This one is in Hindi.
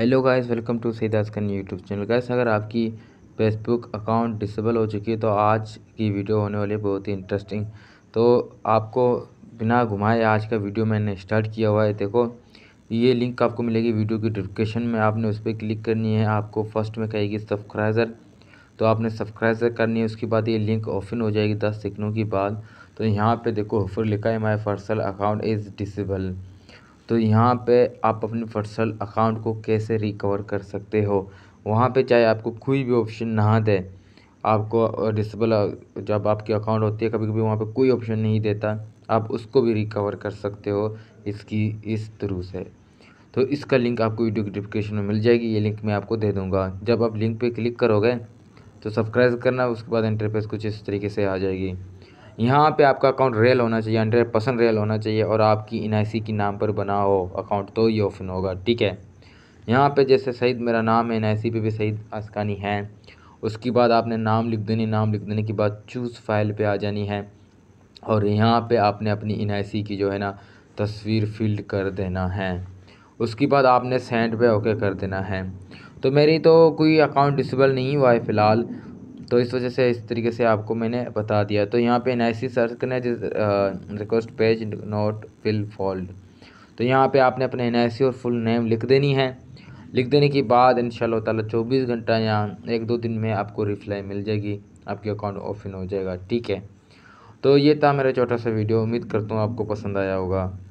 हेलो गाइस वेलकम टू सईदास खन यूट्यूब चैनल गाइस अगर आपकी फेसबुक अकाउंट डिसेबल हो चुकी है तो आज की वीडियो होने वाली बहुत ही इंटरेस्टिंग तो आपको बिना घुमाए आज का वीडियो मैंने स्टार्ट किया हुआ है देखो ये लिंक आपको मिलेगी वीडियो की डिस्क्रिप्शन में आपने उस पर क्लिक करनी है आपको फर्स्ट में कहेगी सब्सक्राइजर तो आपने सब्सक्राइजर करनी है उसके बाद ये लिंक ओपन हो जाएगी दस सेकंडों के बाद तो यहाँ पे देखो फिर लिखा है my personal account is disable तो यहाँ पे आप अपने पर्सनल अकाउंट को कैसे रिकवर कर सकते हो वहाँ पे चाहे आपको कोई भी ऑप्शन ना दे आपको डिसबल जब आपके अकाउंट होती है कभी कभी वहाँ पे कोई ऑप्शन नहीं देता आप उसको भी रिकवर कर सकते हो इसकी इस थ्रू से तो इसका लिंक आपको वीडियो की डिस्क्रिप्शन में मिल जाएगी ये लिंक मैं आपको दे दूँगा जब आप लिंक पर क्लिक करोगे तो सब्सक्राइब करना उसके बाद इंटरफेस कुछ इस तरीके से आ जाएगी यहाँ पे आपका अकाउंट रियल होना चाहिए हंड्रेड परसेंट रियल होना चाहिए और आपकी एन के नाम पर बना हो अकाउंट तो ही ओपन होगा ठीक है यहाँ पे जैसे सईद मेरा नाम है एन आई पे भी सईद असकानी है उसके बाद आपने नाम लिख देनी नाम लिख देने के बाद चूज़ फाइल पर आ जानी है और यहाँ पर आपने अपनी एन की जो है ना तस्वीर फिल्ड कर देना है उसके बाद आपने सेंड पे ओके कर देना है तो मेरी तो कोई अकाउंट डिसेबल नहीं हुआ है फ़िलहाल तो इस वजह से इस तरीके से आपको मैंने बता दिया तो यहाँ पे एन आई सी सर्च करना है request page not fill fold तो यहाँ पे आपने अपने एन आई सी और फुल नेम लिख देनी है लिख देने के बाद इन शाला चौबीस घंटा या एक दो दिन में आपको रिप्लाई मिल जाएगी आपके अकाउंट ओपन हो जाएगा ठीक है तो ये था मेरा छोटा सा वीडियो उम्मीद करता हूँ आपको पसंद आया होगा